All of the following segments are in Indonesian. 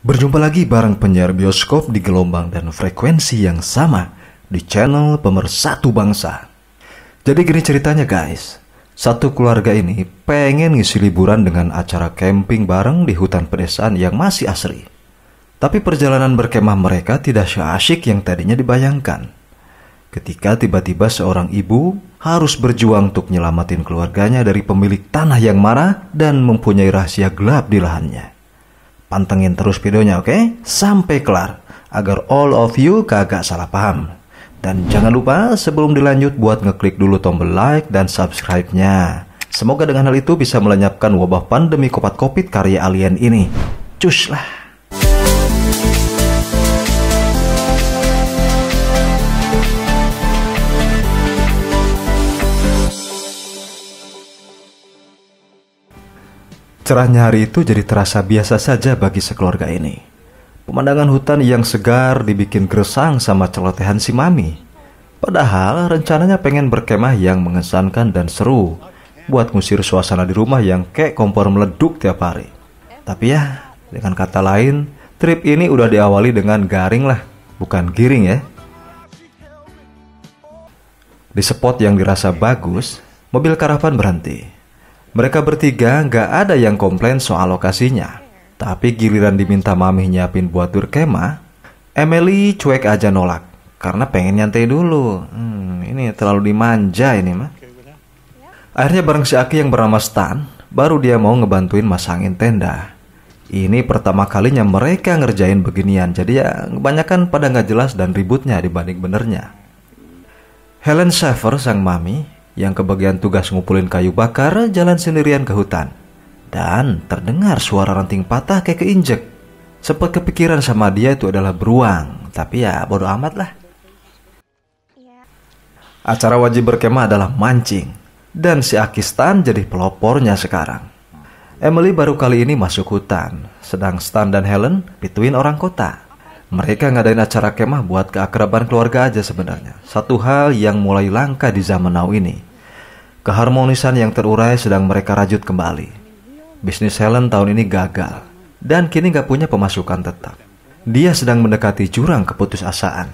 Berjumpa lagi bareng penyiar bioskop di gelombang dan frekuensi yang sama di channel Pemersatu Bangsa. Jadi gini ceritanya guys, satu keluarga ini pengen ngisi liburan dengan acara camping bareng di hutan pedesaan yang masih asri. Tapi perjalanan berkemah mereka tidak seasyik yang tadinya dibayangkan. Ketika tiba-tiba seorang ibu harus berjuang untuk nyelamatin keluarganya dari pemilik tanah yang marah dan mempunyai rahasia gelap di lahannya. Pantengin terus videonya, oke? Okay? Sampai kelar, agar all of you kagak salah paham. Dan jangan lupa sebelum dilanjut buat ngeklik dulu tombol like dan subscribe-nya. Semoga dengan hal itu bisa melenyapkan wabah pandemi kopat-kopit karya alien ini. Cus lah. Cerahnya hari itu jadi terasa biasa saja bagi sekeluarga ini. Pemandangan hutan yang segar dibikin gersang sama celotehan si Mami. Padahal rencananya pengen berkemah yang mengesankan dan seru buat ngusir suasana di rumah yang kayak kompor meleduk tiap hari. Tapi ya, dengan kata lain, trip ini udah diawali dengan garing lah, bukan giring ya. Di spot yang dirasa bagus, mobil karavan berhenti. Mereka bertiga nggak ada yang komplain soal lokasinya. Tapi giliran diminta mami nyiapin buat durkema, Emily cuek aja nolak karena pengen nyantai dulu. Hmm, ini terlalu dimanja ini mah. Akhirnya bareng si Aki yang bernama Stan, baru dia mau ngebantuin masangin tenda. Ini pertama kalinya mereka ngerjain beginian, jadi ya kebanyakan pada nggak jelas dan ributnya dibanding benernya. Helen Shaver, sang mami, yang kebagian tugas ngumpulin kayu bakar jalan sendirian ke hutan. Dan terdengar suara ranting patah kayak keinjek. Sempat kepikiran sama dia itu adalah beruang, tapi ya bodo amat lah. Acara wajib berkemah adalah mancing, dan si Akistan jadi pelopornya sekarang. Emily baru kali ini masuk hutan, sedang Stan dan Helen pituin orang kota. Mereka ngadain acara kemah buat keakraban keluarga aja sebenarnya. Satu hal yang mulai langka di zaman now ini. Keharmonisan yang terurai sedang mereka rajut kembali. Bisnis Helen tahun ini gagal dan kini gak punya pemasukan tetap. Dia sedang mendekati jurang keputusasaan.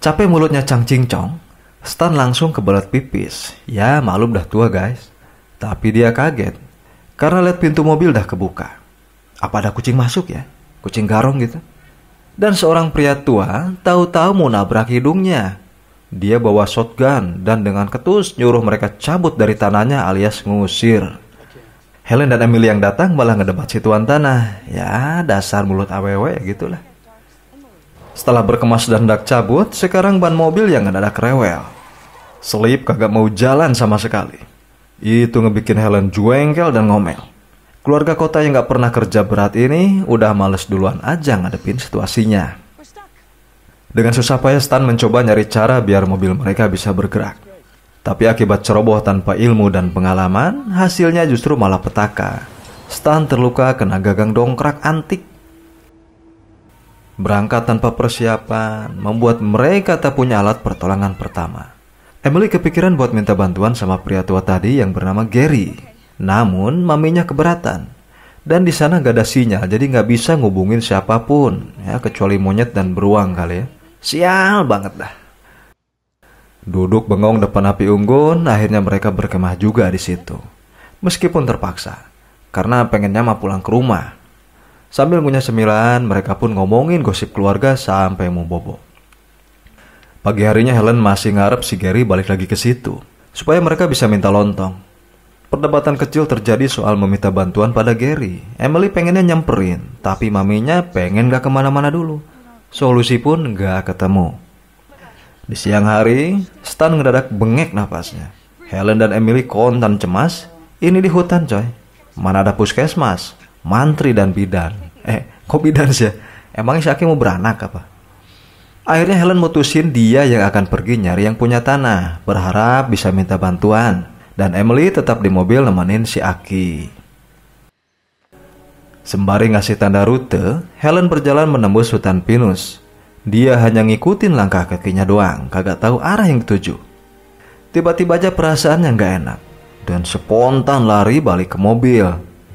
Capek mulutnya Chang Ching Chong, Stan langsung kebelet pipis. Ya malum dah tua guys. Tapi dia kaget karena lihat pintu mobil dah kebuka. Apa ada kucing masuk ya? Kucing garong gitu. Dan seorang pria tua tahu-tahu mau nabrak hidungnya dia bawa shotgun dan dengan ketus nyuruh mereka cabut dari tanahnya alias ngusir. Helen dan Emily yang datang malah ngedebat si tuan tanah. Ya, dasar mulut awewe gitulah. Setelah berkemas dan hendak cabut, sekarang ban mobil yang ada rewel. Slip kagak mau jalan sama sekali. Itu ngebikin Helen juengkel dan ngomel. Keluarga kota yang gak pernah kerja berat ini udah males duluan aja ngadepin situasinya. Dengan susah payah Stan mencoba nyari cara biar mobil mereka bisa bergerak. Tapi akibat ceroboh tanpa ilmu dan pengalaman, hasilnya justru malah petaka. Stan terluka kena gagang dongkrak antik. Berangkat tanpa persiapan membuat mereka tak punya alat pertolongan pertama. Emily kepikiran buat minta bantuan sama pria tua tadi yang bernama Gary. Namun maminya keberatan dan di sana gak ada sinyal jadi gak bisa ngubungin siapapun ya kecuali monyet dan beruang kali ya Sial banget dah. Duduk bengong depan api unggun, akhirnya mereka berkemah juga di situ. Meskipun terpaksa, karena pengennya mah pulang ke rumah. Sambil ngunyah cemilan, mereka pun ngomongin gosip keluarga sampai mau bobo. Pagi harinya Helen masih ngarep si Gary balik lagi ke situ, supaya mereka bisa minta lontong. Perdebatan kecil terjadi soal meminta bantuan pada Gary. Emily pengennya nyamperin, tapi maminya pengen gak kemana-mana dulu. Solusi pun gak ketemu. Di siang hari, Stan ngedadak bengek napasnya. Helen dan Emily kontan cemas. Ini di hutan coy. Mana ada puskesmas, mantri dan bidan. Eh, kok bidan sih? Emangnya si Aki mau beranak apa? Akhirnya Helen mutusin dia yang akan pergi nyari yang punya tanah, berharap bisa minta bantuan. Dan Emily tetap di mobil nemenin si Aki. Sembari ngasih tanda rute, Helen berjalan menembus hutan pinus. Dia hanya ngikutin langkah kakinya doang, kagak tahu arah yang dituju. Tiba-tiba aja perasaannya nggak enak, dan spontan lari balik ke mobil.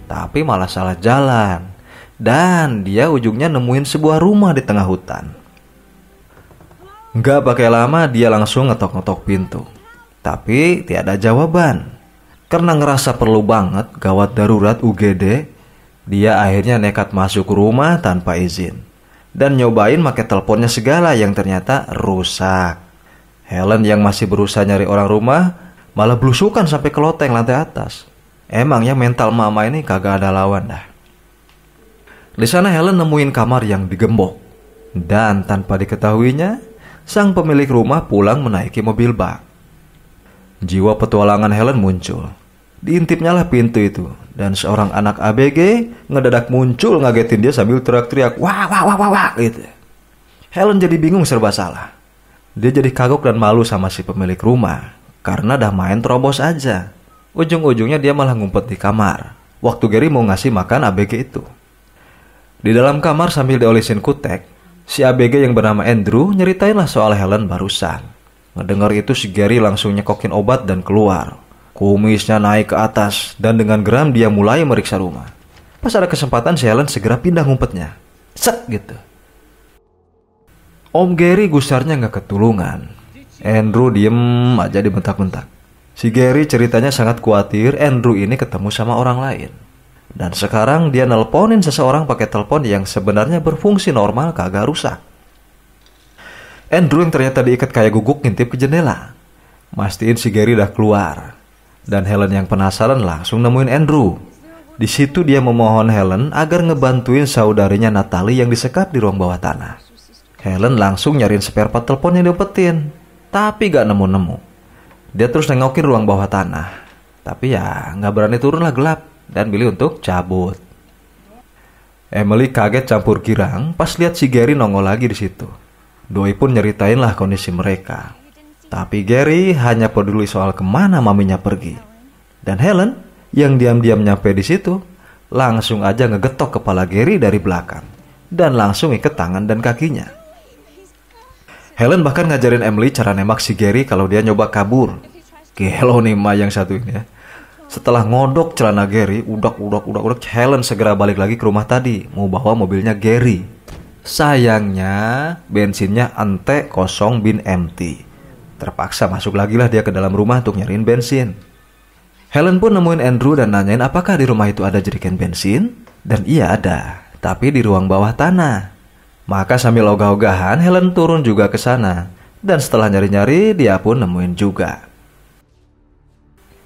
Tapi malah salah jalan, dan dia ujungnya nemuin sebuah rumah di tengah hutan. Gak pakai lama dia langsung ngetok-ngetok pintu. Tapi tiada jawaban. Karena ngerasa perlu banget gawat darurat UGD dia akhirnya nekat masuk rumah tanpa izin dan nyobain pakai teleponnya segala yang ternyata rusak. Helen yang masih berusaha nyari orang rumah malah blusukan sampai ke loteng lantai atas. Emangnya mental mama ini kagak ada lawan dah. Di sana Helen nemuin kamar yang digembok dan tanpa diketahuinya sang pemilik rumah pulang menaiki mobil bak. Jiwa petualangan Helen muncul. Diintipnya lah pintu itu dan seorang anak ABG ngedadak muncul ngagetin dia sambil teriak-teriak wah wah wah wah wah gitu. Helen jadi bingung serba salah. Dia jadi kagok dan malu sama si pemilik rumah karena dah main terobos aja. Ujung-ujungnya dia malah ngumpet di kamar. Waktu Gary mau ngasih makan ABG itu. Di dalam kamar sambil diolesin kutek, si ABG yang bernama Andrew nyeritainlah soal Helen barusan. Ngedengar itu si Gary langsung nyekokin obat dan keluar. Kumisnya naik ke atas dan dengan geram dia mulai meriksa rumah. Pas ada kesempatan, si Helen segera pindah ngumpetnya. Set gitu. Om Gary gusarnya nggak ketulungan. Andrew diem aja dibentak-bentak. Si Gary ceritanya sangat khawatir Andrew ini ketemu sama orang lain. Dan sekarang dia nelponin seseorang pakai telepon yang sebenarnya berfungsi normal kagak rusak. Andrew yang ternyata diikat kayak guguk ngintip ke jendela. Mastiin si Gary udah keluar. Dan Helen yang penasaran langsung nemuin Andrew. Di situ dia memohon Helen agar ngebantuin saudarinya Natalie yang disekap di ruang bawah tanah. Helen langsung nyariin spare part telepon yang diopetin, tapi gak nemu-nemu. Dia terus nengokin ruang bawah tanah, tapi ya nggak berani turun lah gelap dan pilih untuk cabut. Emily kaget campur girang pas lihat si Gary nongol lagi di situ. Doi pun nyeritain lah kondisi mereka. Tapi Gary hanya peduli soal kemana maminya pergi. Dan Helen yang diam-diam nyampe di situ langsung aja ngegetok kepala Gary dari belakang dan langsung ikat tangan dan kakinya. Helen bahkan ngajarin Emily cara nembak si Gary kalau dia nyoba kabur. Gelo nih Ma yang satu ini ya. Setelah ngodok celana Gary, udak udak udak udak Helen segera balik lagi ke rumah tadi, mau bawa mobilnya Gary. Sayangnya bensinnya ante kosong bin empty. Terpaksa masuk lagi lah dia ke dalam rumah untuk nyariin bensin. Helen pun nemuin Andrew dan nanyain apakah di rumah itu ada jeriken bensin. Dan iya ada, tapi di ruang bawah tanah. Maka sambil ogah-ogahan, Helen turun juga ke sana. Dan setelah nyari-nyari, dia pun nemuin juga.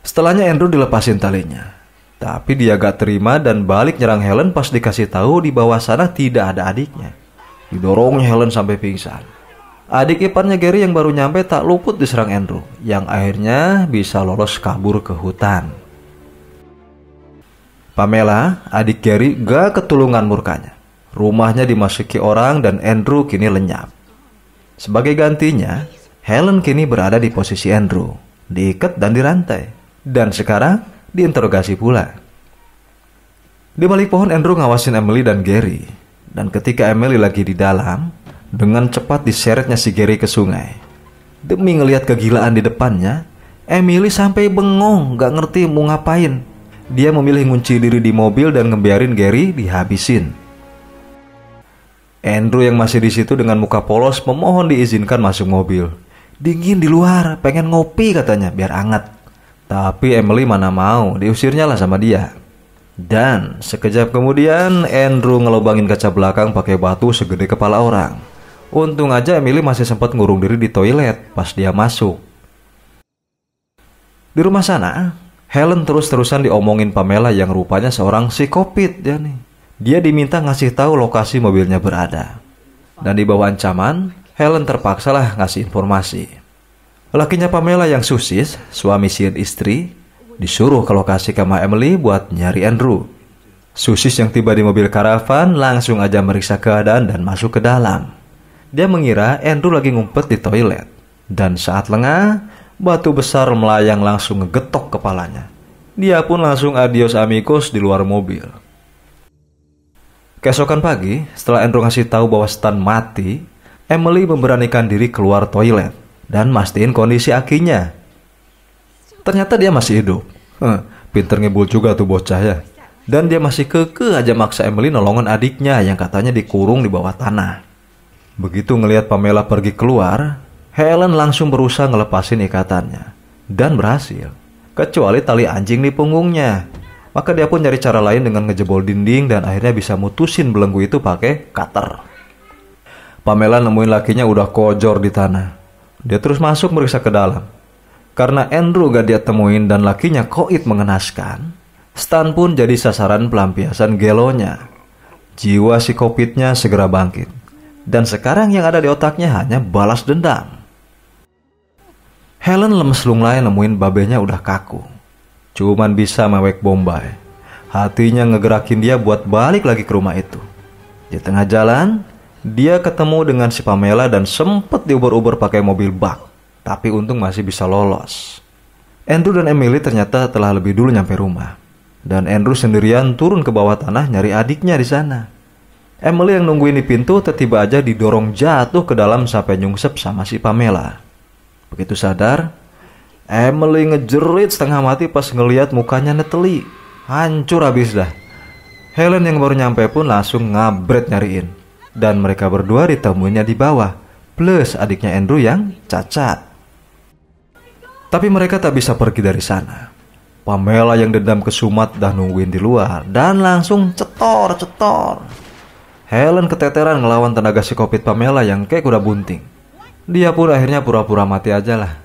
Setelahnya Andrew dilepasin talinya. Tapi dia gak terima dan balik nyerang Helen pas dikasih tahu di bawah sana tidak ada adiknya. Didorongnya Helen sampai pingsan. Adik iparnya Gary yang baru nyampe tak luput diserang Andrew, yang akhirnya bisa lolos kabur ke hutan. Pamela, adik Gary, gak ketulungan murkanya. Rumahnya dimasuki orang dan Andrew kini lenyap. Sebagai gantinya, Helen kini berada di posisi Andrew, diikat dan dirantai. Dan sekarang diinterogasi pula. Di balik pohon Andrew ngawasin Emily dan Gary. Dan ketika Emily lagi di dalam, dengan cepat diseretnya si Gary ke sungai. Demi ngelihat kegilaan di depannya, Emily sampai bengong gak ngerti mau ngapain. Dia memilih ngunci diri di mobil dan ngebiarin Gary dihabisin. Andrew yang masih di situ dengan muka polos memohon diizinkan masuk mobil. Dingin di luar, pengen ngopi katanya biar anget. Tapi Emily mana mau, diusirnya lah sama dia. Dan sekejap kemudian Andrew ngelobangin kaca belakang pakai batu segede kepala orang. Untung aja Emily masih sempat ngurung diri di toilet pas dia masuk. Di rumah sana, Helen terus-terusan diomongin Pamela yang rupanya seorang psikopit ya nih. Dia diminta ngasih tahu lokasi mobilnya berada. Dan di bawah ancaman, Helen terpaksalah ngasih informasi. Lakinya Pamela yang susis, suami si istri, disuruh ke lokasi kamar Emily buat nyari Andrew. Susis yang tiba di mobil karavan langsung aja meriksa keadaan dan masuk ke dalam. Dia mengira Andrew lagi ngumpet di toilet. Dan saat lengah, batu besar melayang langsung ngegetok kepalanya. Dia pun langsung adios amigos di luar mobil. Keesokan pagi, setelah Andrew ngasih tahu bahwa Stan mati, Emily memberanikan diri keluar toilet dan mastiin kondisi akinya. Ternyata dia masih hidup. Huh, pinter ngebul juga tuh bocah ya. Dan dia masih keke aja maksa Emily nolongan adiknya yang katanya dikurung di bawah tanah. Begitu ngelihat Pamela pergi keluar, Helen langsung berusaha ngelepasin ikatannya. Dan berhasil. Kecuali tali anjing di punggungnya. Maka dia pun nyari cara lain dengan ngejebol dinding dan akhirnya bisa mutusin belenggu itu pakai cutter. Pamela nemuin lakinya udah kojor di tanah. Dia terus masuk meriksa ke dalam. Karena Andrew gak dia temuin dan lakinya koit mengenaskan, Stan pun jadi sasaran pelampiasan gelonya. Jiwa si psikopitnya segera bangkit. Dan sekarang yang ada di otaknya hanya balas dendam. Helen lemes lunglai nemuin babenya udah kaku. Cuman bisa mewek Bombay. Hatinya ngegerakin dia buat balik lagi ke rumah itu. Di tengah jalan, dia ketemu dengan si Pamela dan sempet diuber-uber pakai mobil bak. Tapi untung masih bisa lolos. Andrew dan Emily ternyata telah lebih dulu nyampe rumah. Dan Andrew sendirian turun ke bawah tanah nyari adiknya di sana. Emily yang nungguin di pintu tiba-tiba aja didorong jatuh ke dalam sampai nyungsep sama si Pamela. Begitu sadar, Emily ngejerit setengah mati pas ngeliat mukanya neteli. Hancur habis dah. Helen yang baru nyampe pun langsung ngabret nyariin. Dan mereka berdua ditemuinya di bawah. Plus adiknya Andrew yang cacat. Tapi mereka tak bisa pergi dari sana. Pamela yang dendam ke Sumat dah nungguin di luar dan langsung cetor-cetor. Helen keteteran ngelawan tenaga si psikopit Pamela yang kayak kuda bunting. Dia pun akhirnya pura-pura mati aja lah.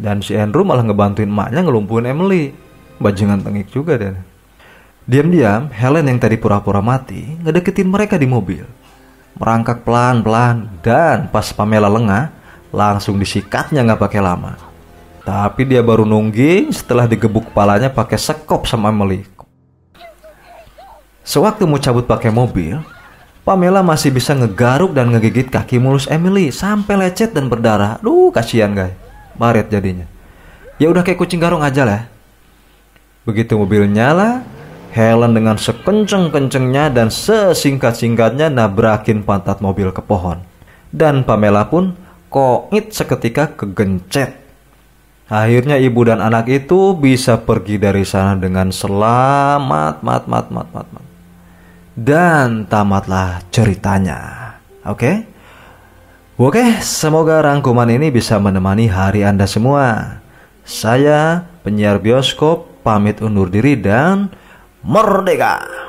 Dan si Andrew malah ngebantuin emaknya ngelumpuhin Emily. Bajingan tengik juga deh. Diam-diam, Helen yang tadi pura-pura mati ngedeketin mereka di mobil. Merangkak pelan-pelan dan pas Pamela lengah, langsung disikatnya nggak pakai lama. Tapi dia baru nungging setelah digebuk kepalanya pakai sekop sama Emily. Sewaktu mau cabut pakai mobil, Pamela masih bisa ngegaruk dan ngegigit kaki mulus Emily sampai lecet dan berdarah. Duh, kasihan guys. Maret jadinya. Ya udah kayak kucing garong aja lah. Begitu mobil nyala, Helen dengan sekenceng-kencengnya dan sesingkat-singkatnya nabrakin pantat mobil ke pohon. Dan Pamela pun koit seketika kegencet. Akhirnya ibu dan anak itu bisa pergi dari sana dengan selamat, mat, mat, mat, mat. mat. Dan tamatlah ceritanya. Oke? Okay? Oke, okay, semoga rangkuman ini bisa menemani hari Anda semua. Saya penyiar bioskop pamit undur diri dan merdeka.